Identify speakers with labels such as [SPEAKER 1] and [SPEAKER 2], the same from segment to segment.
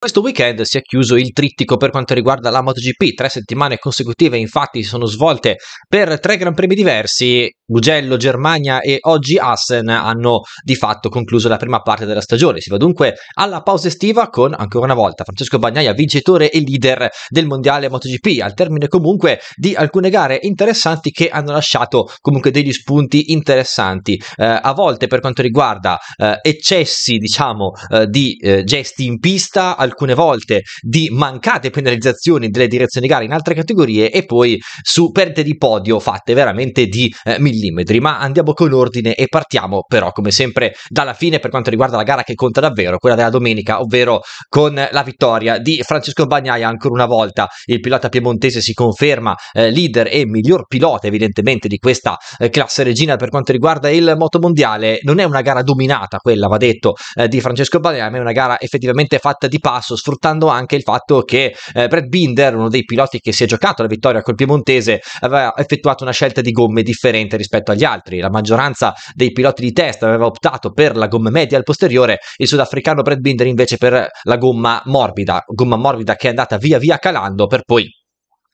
[SPEAKER 1] Questo weekend si è chiuso il trittico per quanto riguarda la MotoGP, tre settimane consecutive infatti si sono svolte per tre Gran Premi diversi, Mugello, Germania e oggi Assen hanno di fatto concluso la prima parte della stagione. Si va dunque alla pausa estiva con ancora una volta Francesco Bagnaia vincitore e leader del mondiale MotoGP, al termine comunque di alcune gare interessanti che hanno lasciato comunque degli spunti interessanti, eh, a volte per quanto riguarda eh, eccessi diciamo eh, di eh, gesti in pista, alcune volte di mancate penalizzazioni delle direzioni gare in altre categorie e poi su perdite di podio fatte veramente di eh, millimetri. Ma andiamo con ordine e partiamo però come sempre dalla fine per quanto riguarda la gara che conta davvero, quella della domenica, ovvero con la vittoria di Francesco Bagnaia ancora una volta. Il pilota piemontese si conferma eh, leader e miglior pilota evidentemente di questa eh, classe regina per quanto riguarda il motomondiale. Non è una gara dominata quella, va detto, eh, di Francesco Bagnaia, ma è una gara effettivamente fatta di passo basso, sfruttando anche il fatto che eh, Brad Binder, uno dei piloti che si è giocato la vittoria col Piemontese, aveva effettuato una scelta di gomme differente rispetto agli altri. La maggioranza dei piloti di test aveva optato per la gomma media al posteriore, il sudafricano Brad Binder invece per la gomma morbida, gomma morbida che è andata via via calando per poi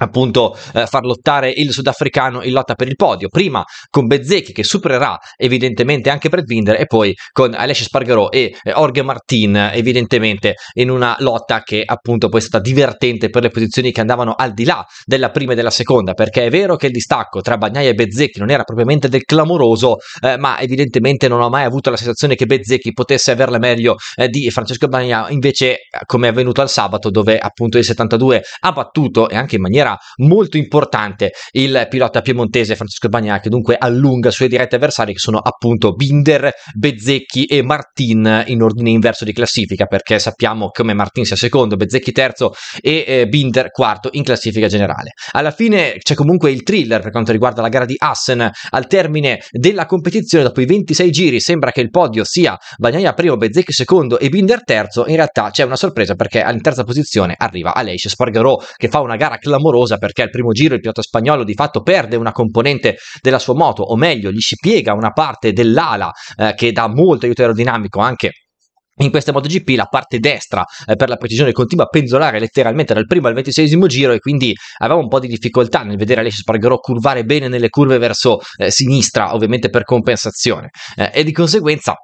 [SPEAKER 1] appunto eh, far lottare il sudafricano in lotta per il podio, prima con Bezzecchi che supererà evidentemente anche Predvinder e poi con Alessia Spargarò e eh, Orge Martin evidentemente in una lotta che appunto poi è stata divertente per le posizioni che andavano al di là della prima e della seconda, perché è vero che il distacco tra Bagnai e Bezzecchi non era propriamente del clamoroso, eh, ma evidentemente non ho mai avuto la sensazione che Bezzecchi potesse averla meglio eh, di Francesco Bagnai invece eh, come è avvenuto al sabato dove appunto il 72 ha battuto e anche in maniera sarà molto importante il pilota piemontese Francesco che dunque allunga i suoi diretti avversari che sono appunto Binder, Bezzecchi e Martin in ordine inverso di classifica perché sappiamo come Martin sia secondo, Bezzecchi terzo e eh, Binder quarto in classifica generale. Alla fine c'è comunque il thriller per quanto riguarda la gara di Assen al termine della competizione dopo i 26 giri sembra che il podio sia Bagnaia primo, Bezzecchi secondo e Binder terzo, in realtà c'è una sorpresa perché in terza posizione arriva Aleix Spargarò che fa una gara clamorosa clamorosa perché al primo giro il pilota spagnolo di fatto perde una componente della sua moto, o meglio, gli si piega una parte dell'ala eh, che dà molto aiuto aerodinamico anche in questa MotoGP la parte destra, eh, per la precisione, continua a penzolare letteralmente dal primo al ventisesimo giro e quindi avevamo un po' di difficoltà nel vedere Alessio Spargerò curvare bene nelle curve verso eh, sinistra, ovviamente per compensazione. Eh, e di conseguenza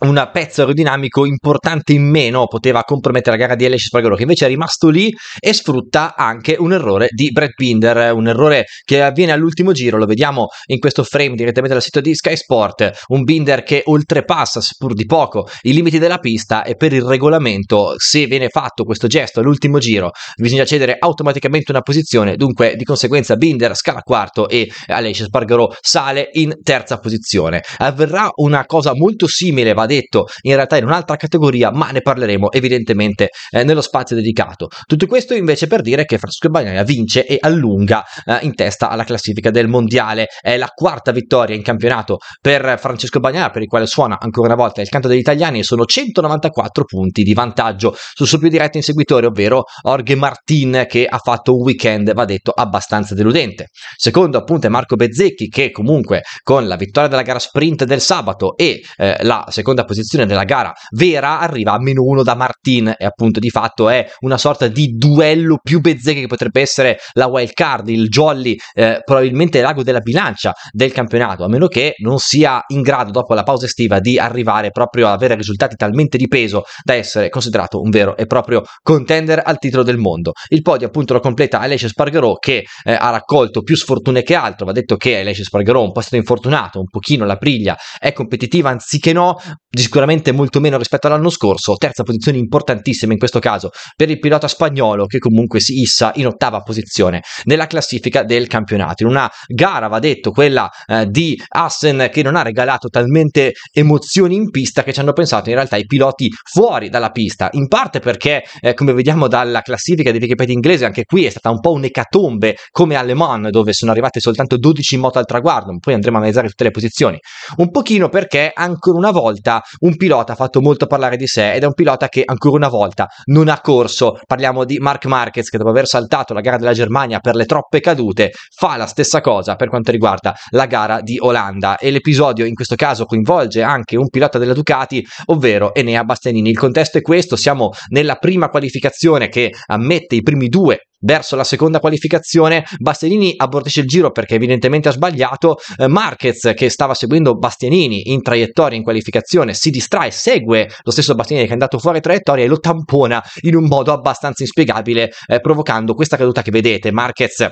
[SPEAKER 1] un pezzo aerodinamico importante in meno poteva compromettere la gara di Alessia Spargaro che invece è rimasto lì e sfrutta anche un errore di Brad Binder un errore che avviene all'ultimo giro lo vediamo in questo frame direttamente dal sito di Sky Sport un Binder che oltrepassa pur di poco i limiti della pista e per il regolamento se viene fatto questo gesto all'ultimo giro bisogna cedere automaticamente una posizione dunque di conseguenza Binder scala quarto e Alessia Spargaro sale in terza posizione avverrà una cosa molto simile va detto in realtà in un'altra categoria, ma ne parleremo evidentemente eh, nello spazio dedicato. Tutto questo invece per dire che Francesco Bagnaia vince e allunga eh, in testa alla classifica del mondiale. È la quarta vittoria in campionato per Francesco Bagnaia, per il quale suona ancora una volta il canto degli italiani, e sono 194 punti di vantaggio sul suo più diretto inseguitore, ovvero Jorge Martin, che ha fatto un weekend, va detto, abbastanza deludente. Secondo appunto è Marco Bezzecchi, che comunque con la vittoria della gara sprint del sabato e eh, la seconda seconda posizione della gara vera arriva a meno uno da Martin e appunto di fatto è una sorta di duello più bezzecche che potrebbe essere la wild card, il jolly, eh, probabilmente l'ago della bilancia del campionato, a meno che non sia in grado dopo la pausa estiva di arrivare proprio ad avere risultati talmente di peso da essere considerato un vero e proprio contender al titolo del mondo. Il podio appunto lo completa Alessia Spargarò che eh, ha raccolto più sfortune che altro, va detto che Alessia è un po' stato infortunato, un pochino la priglia è competitiva anziché no, sicuramente molto meno rispetto all'anno scorso, terza posizione importantissima in questo caso per il pilota spagnolo che comunque si issa in ottava posizione nella classifica del campionato, in una gara va detto quella eh, di Assen che non ha regalato talmente emozioni in pista che ci hanno pensato in realtà i piloti fuori dalla pista, in parte perché eh, come vediamo dalla classifica di Wikipedia inglese anche qui è stata un po' un'ecatombe come a Le Mans dove sono arrivate soltanto 12 moto al traguardo, poi andremo a analizzare tutte le posizioni, un pochino perché ancora una volta volta un pilota ha fatto molto parlare di sé ed è un pilota che ancora una volta non ha corso. Parliamo di Mark Marquez che dopo aver saltato la gara della Germania per le troppe cadute fa la stessa cosa per quanto riguarda la gara di Olanda e l'episodio in questo caso coinvolge anche un pilota della Ducati, ovvero Enea Bastianini. Il contesto è questo, siamo nella prima qualificazione che ammette i primi due verso la seconda qualificazione Bastianini abortisce il giro perché evidentemente ha sbagliato eh, Marquez che stava seguendo Bastianini in traiettoria in qualificazione si distrae segue lo stesso Bastianini che è andato fuori traiettoria e lo tampona in un modo abbastanza inspiegabile eh, provocando questa caduta che vedete Marquez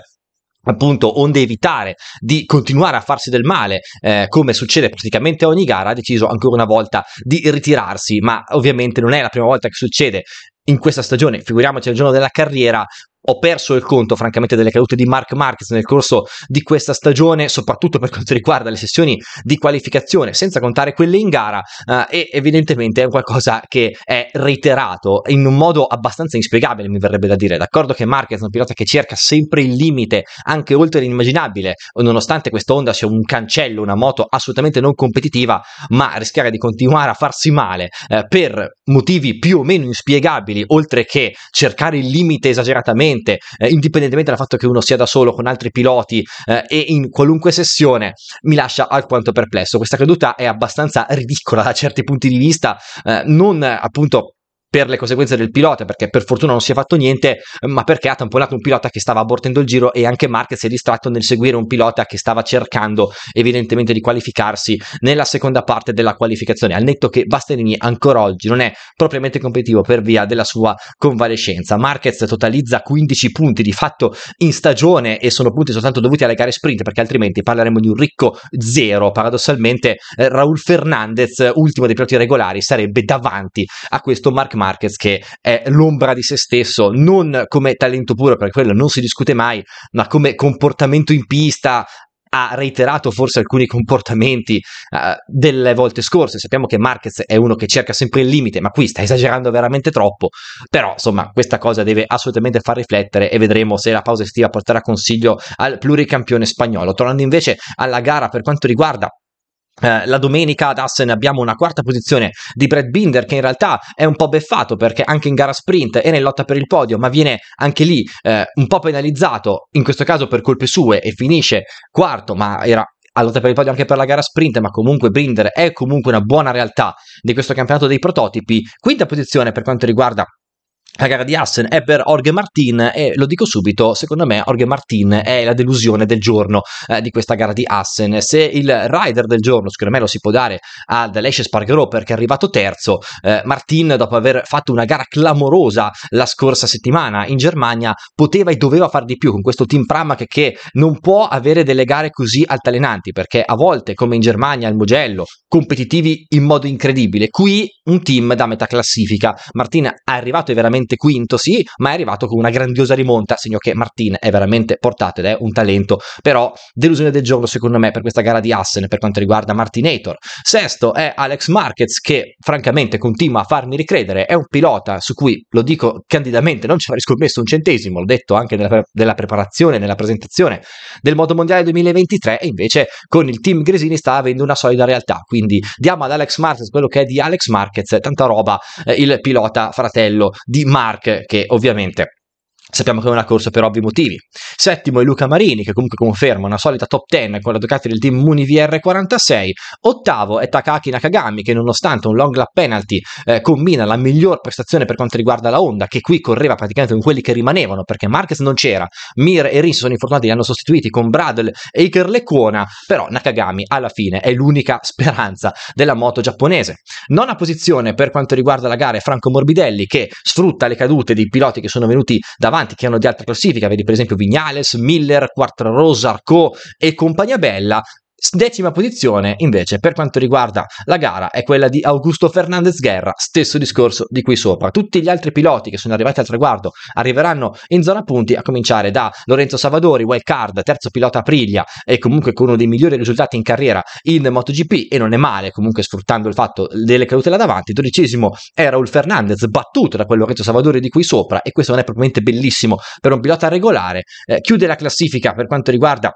[SPEAKER 1] appunto onde evitare di continuare a farsi del male eh, come succede praticamente a ogni gara ha deciso ancora una volta di ritirarsi ma ovviamente non è la prima volta che succede in questa stagione, figuriamoci al giorno della carriera, ho perso il conto, francamente, delle cadute di Mark Marquez nel corso di questa stagione, soprattutto per quanto riguarda le sessioni di qualificazione, senza contare quelle in gara. Eh, e evidentemente è qualcosa che è reiterato in un modo abbastanza inspiegabile, mi verrebbe da dire. D'accordo che Marquez è un pilota che cerca sempre il limite, anche oltre l'immaginabile, nonostante questa onda sia un cancello, una moto assolutamente non competitiva, ma rischiare di continuare a farsi male eh, per motivi più o meno inspiegabili, oltre che cercare il limite esageratamente sicuramente, eh, indipendentemente dal fatto che uno sia da solo con altri piloti eh, e in qualunque sessione, mi lascia alquanto perplesso. Questa creduta è abbastanza ridicola da certi punti di vista, eh, non appunto per le conseguenze del pilota, perché per fortuna non si è fatto niente, ma perché ha tamponato un pilota che stava abortendo il giro e anche Marquez si è distratto nel seguire un pilota che stava cercando evidentemente di qualificarsi nella seconda parte della qualificazione, al netto che Basterini ancora oggi non è propriamente competitivo per via della sua convalescenza. Marquez totalizza 15 punti di fatto in stagione e sono punti soltanto dovuti alle gare sprint, perché altrimenti parleremo di un ricco zero. Paradossalmente eh, Raul Fernandez, ultimo dei piloti regolari, sarebbe davanti a questo Mark Marquez che è l'ombra di se stesso, non come talento puro, perché quello non si discute mai, ma come comportamento in pista, ha reiterato forse alcuni comportamenti uh, delle volte scorse. Sappiamo che Marquez è uno che cerca sempre il limite, ma qui sta esagerando veramente troppo. Però, insomma, questa cosa deve assolutamente far riflettere e vedremo se la pausa estiva porterà consiglio al pluricampione spagnolo. Tornando invece alla gara per quanto riguarda eh, la domenica ad Assen abbiamo una quarta posizione di Brad Binder che in realtà è un po' beffato perché anche in gara sprint è nella lotta per il podio ma viene anche lì eh, un po' penalizzato in questo caso per colpe sue e finisce quarto ma era a lotta per il podio anche per la gara sprint, ma comunque Brinder è comunque una buona realtà di questo campionato dei prototipi. Quinta posizione per quanto riguarda gara di Assen è per Orge Martin e lo dico subito, secondo me Orge Martin è la delusione del giorno eh, di questa gara di Assen. Se il rider del giorno, secondo me lo si può dare ad Alessia Spargaro perché è arrivato terzo, eh, Martin dopo aver fatto una gara clamorosa la scorsa settimana in Germania poteva e doveva fare di più con questo team Pramac che non può avere delle gare così altalenanti perché a volte come in Germania il Mugello competitivi in modo incredibile, qui un team da metà classifica. Martin è arrivato veramente sicuramente quinto, sì, ma è arrivato con una grandiosa rimonta, segno che Martin è veramente portato ed è un talento, però delusione del giorno secondo me per questa gara di Assen per quanto riguarda Martinator. Sesto è Alex Marquez che francamente continua a farmi ricredere, è un pilota su cui lo dico candidamente, non ci avrei scommesso un centesimo, l'ho detto anche nella, nella preparazione, nella presentazione del Moto Mondiale 2023 e invece con il team Gresini sta avendo una solida realtà, quindi diamo ad Alex Marquez quello che è di Alex Marquez, tanta roba, eh, il pilota fratello di Mark, che ovviamente sappiamo che non ha corso per ovvi motivi settimo è Luca Marini che comunque conferma una solita top 10 con la Ducati del team Muni VR46, ottavo è Takaki Nakagami che nonostante un long lap penalty eh, combina la miglior prestazione per quanto riguarda la Honda che qui correva praticamente con quelli che rimanevano perché Marquez non c'era, Mir e Rin sono infortunati li hanno sostituiti con Bradle e Iker Lecuona però Nakagami alla fine è l'unica speranza della moto giapponese. Nona posizione per quanto riguarda la gara è Franco Morbidelli che sfrutta le cadute dei piloti che sono venuti davanti che hanno di alta classifica, vedi per esempio Vignali Morales, Miller, Rosa, Zarco e compagnia bella Decima posizione invece per quanto riguarda la gara è quella di Augusto Fernandez Guerra, stesso discorso di qui sopra. Tutti gli altri piloti che sono arrivati al traguardo arriveranno in zona punti a cominciare da Lorenzo Savadori, wildcard, terzo pilota Aprilia e comunque con uno dei migliori risultati in carriera in MotoGP e non è male comunque sfruttando il fatto delle cadute là davanti. Dodicesimo è Raul Fernandez, battuto da quel Lorenzo Savadori di qui sopra e questo non è propriamente bellissimo per un pilota regolare. Eh, chiude la classifica per quanto riguarda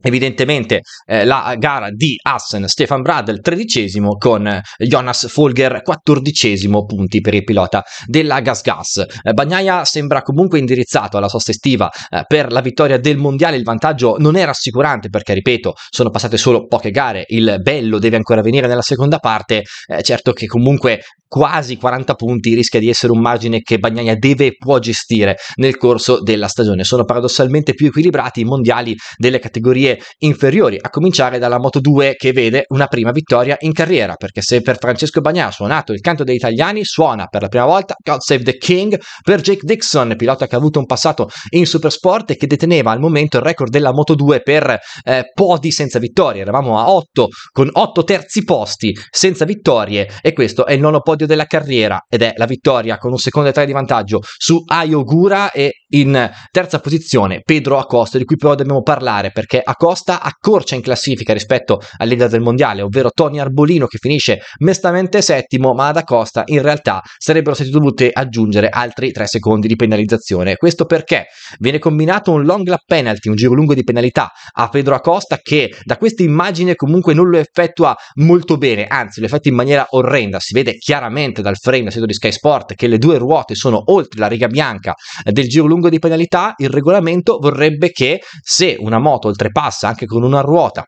[SPEAKER 1] Evidentemente eh, la gara di Assen, Stefan Bradl tredicesimo con eh, Jonas Folger quattordicesimo punti per il pilota della Gas Gas. Eh, Bagnaia sembra comunque indirizzato alla sosta estiva eh, per la vittoria del mondiale, il vantaggio non è rassicurante perché ripeto sono passate solo poche gare, il bello deve ancora venire nella seconda parte, eh, certo che comunque quasi 40 punti rischia di essere un margine che Bagnaia deve e può gestire nel corso della stagione. Sono paradossalmente più equilibrati i mondiali delle categorie categorie inferiori, a cominciare dalla Moto 2 che vede una prima vittoria in carriera, perché se per Francesco Bagnà ha suonato il canto degli italiani, suona per la prima volta God Save the King per Jake Dixon, pilota che ha avuto un passato in supersport e che deteneva al momento il record della Moto 2 per eh, podi senza vittorie, eravamo a 8 con 8 terzi posti senza vittorie e questo è il nono podio della carriera ed è la vittoria con un secondo e tre di vantaggio su Ayogura e in terza posizione Pedro Acosta di cui però dobbiamo parlare perché ha Acosta accorcia in classifica rispetto al leader del mondiale, ovvero Tony Arbolino che finisce mestamente settimo, ma ad Acosta in realtà sarebbero stati dovuti aggiungere altri 3 secondi di penalizzazione. Questo perché viene combinato un long lap penalty, un giro lungo di penalità a Pedro Acosta che da questa immagine comunque non lo effettua molto bene, anzi lo effettua in maniera orrenda, si vede chiaramente dal frame del sito di Sky Sport che le due ruote sono oltre la riga bianca del giro lungo di penalità, il regolamento vorrebbe che se una moto oltrepassa passa anche con una ruota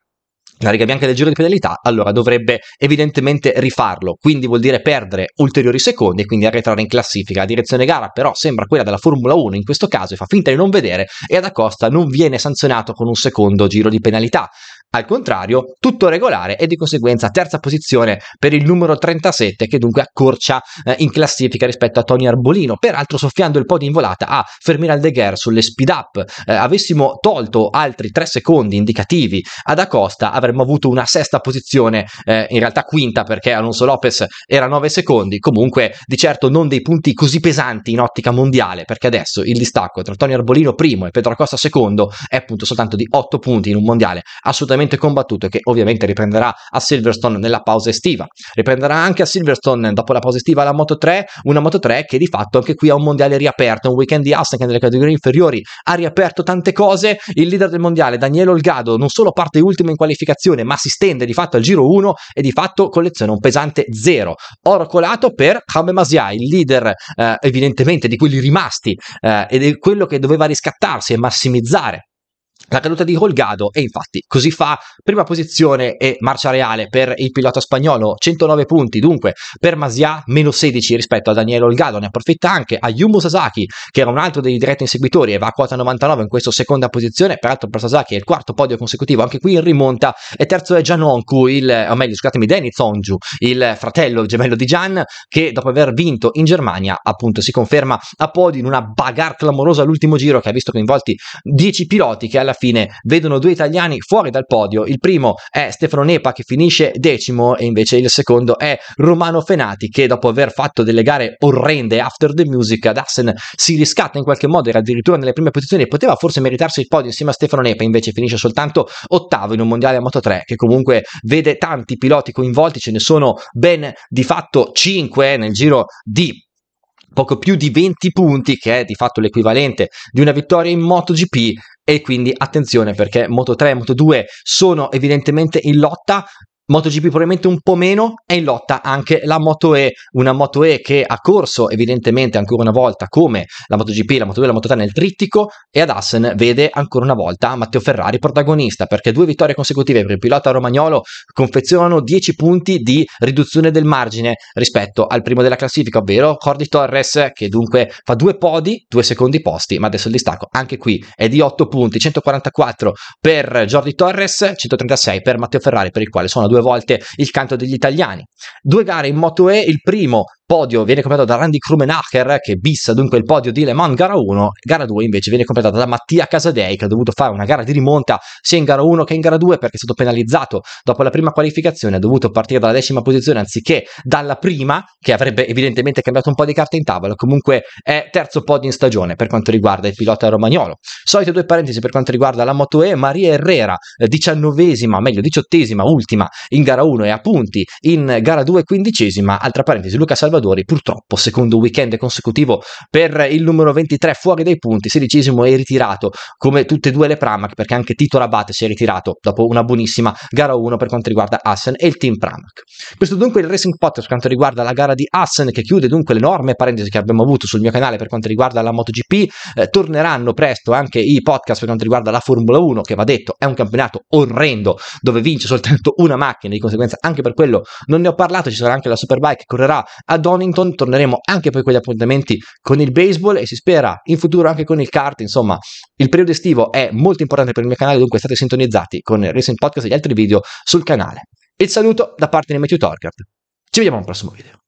[SPEAKER 1] la riga bianca del giro di penalità, allora dovrebbe evidentemente rifarlo, quindi vuol dire perdere ulteriori secondi e quindi arretrare in classifica. La direzione gara però sembra quella della Formula 1 in questo caso e fa finta di non vedere e ad Acosta non viene sanzionato con un secondo giro di penalità. Al contrario, tutto regolare e di conseguenza terza posizione per il numero 37 che dunque accorcia eh, in classifica rispetto a Tony Arbolino, peraltro soffiando il podio in volata a ah, Fermin Aldeguer sulle speed up. Eh, avessimo tolto altri 3 secondi indicativi ad Acosta avremmo avuto una sesta posizione, eh, in realtà quinta perché Alonso Lopez era 9 secondi, comunque di certo non dei punti così pesanti in ottica mondiale perché adesso il distacco tra Tony Arbolino primo e Pedro Acosta secondo è appunto soltanto di 8 punti in un mondiale assolutamente assolutamente combattuto e che ovviamente riprenderà a Silverstone nella pausa estiva. Riprenderà anche a Silverstone dopo la pausa estiva la Moto 3, una Moto 3 che di fatto anche qui ha un mondiale riaperto, un weekend di Assen che nelle categorie inferiori ha riaperto tante cose, il leader del mondiale Daniele Olgado non solo parte ultimo in qualificazione ma si stende di fatto al giro 1 e di fatto colleziona un pesante 0. Oro colato per Hamem Masia, il leader eh, evidentemente di quelli rimasti eh, ed è quello che doveva riscattarsi e massimizzare la caduta di Holgado e infatti così fa prima posizione e marcia reale per il pilota spagnolo, 109 punti dunque per Masia, meno 16 rispetto a Daniele Holgado, ne approfitta anche a Yumu Sasaki che era un altro dei diretti inseguitori e va a quota 99 in questa seconda posizione, peraltro per Sasaki è il quarto podio consecutivo, anche qui in rimonta e terzo è Gianonku, il, o meglio scusatemi Danny Zonju, il fratello il gemello di Gian che dopo aver vinto in Germania appunto si conferma a podio in una bagarre clamorosa all'ultimo giro che ha visto coinvolti 10 piloti che alla fine vedono due italiani fuori dal podio. Il primo è Stefano Nepa che finisce decimo e invece il secondo è Romano Fenati che dopo aver fatto delle gare orrende after the music ad Assen si riscatta in qualche modo, era addirittura nelle prime posizioni, e poteva forse meritarsi il podio insieme a Stefano Nepa, invece finisce soltanto ottavo in un mondiale a Moto 3 che comunque vede tanti piloti coinvolti, ce ne sono ben di fatto 5 eh, nel giro di poco più di 20 punti, che è di fatto l'equivalente di una vittoria in MotoGP, e quindi attenzione perché Moto 3 e Moto 2 sono evidentemente in lotta, MotoGP probabilmente un po' meno, è in lotta anche la Moto E, una Moto E che ha corso evidentemente ancora una volta come la MotoGP, la Moto 2 e la Moto 3 nel trittico e ad Assen vede ancora una volta Matteo Ferrari protagonista perché due vittorie consecutive per il pilota romagnolo confezionano 10 punti di riduzione del margine rispetto al primo della classifica, ovvero Cordi Torres che dunque fa due podi, due secondi posti, ma adesso il distacco anche qui è di 8 punti, 144 per Jordi Torres, 136 per Matteo Ferrari per il quale sono due due volte il canto degli italiani. Due gare in Moto E, il primo podio viene completato da Randy Krumenacher che bissa dunque il podio di Le Mans gara 1, gara 2 invece viene completata da Mattia Casadei che ha dovuto fare una gara di rimonta sia in gara 1 che in gara 2 perché è stato penalizzato dopo la prima qualificazione, ha dovuto partire dalla decima posizione anziché dalla prima che avrebbe evidentemente cambiato un po' di carte in tavola, comunque è terzo podio in stagione per quanto riguarda il pilota romagnolo. Solite due parentesi per quanto riguarda la Moto E, Maria Herrera diciannovesima, meglio diciottesima, ultima in gara 1 e a punti in gara 2 quindicesima, altra parentesi Luca Salvatore Salvatori, purtroppo, secondo weekend consecutivo per il numero 23 fuori dai punti, sedicesimo è ritirato come tutte e due le Pramac, perché anche Tito Rabate si è ritirato dopo una buonissima gara 1 per quanto riguarda Assen e il team Pramac. Questo dunque è il Racing Pot per quanto riguarda la gara di Assen, che chiude dunque l'enorme parentesi che abbiamo avuto sul mio canale per quanto riguarda la MotoGP. Eh, torneranno presto anche i podcast per quanto riguarda la Formula 1, che va detto è un campionato orrendo dove vince soltanto una macchina, di conseguenza anche per quello non ne ho parlato, ci sarà anche la Superbike che correrà ad Donington, torneremo anche per quegli appuntamenti con il baseball e si spera in futuro anche con il kart, insomma il periodo estivo è molto importante per il mio canale, dunque state sintonizzati con il recent Podcast e gli altri video sul canale. Il saluto da parte di Matthew Torkert, ci vediamo al prossimo video.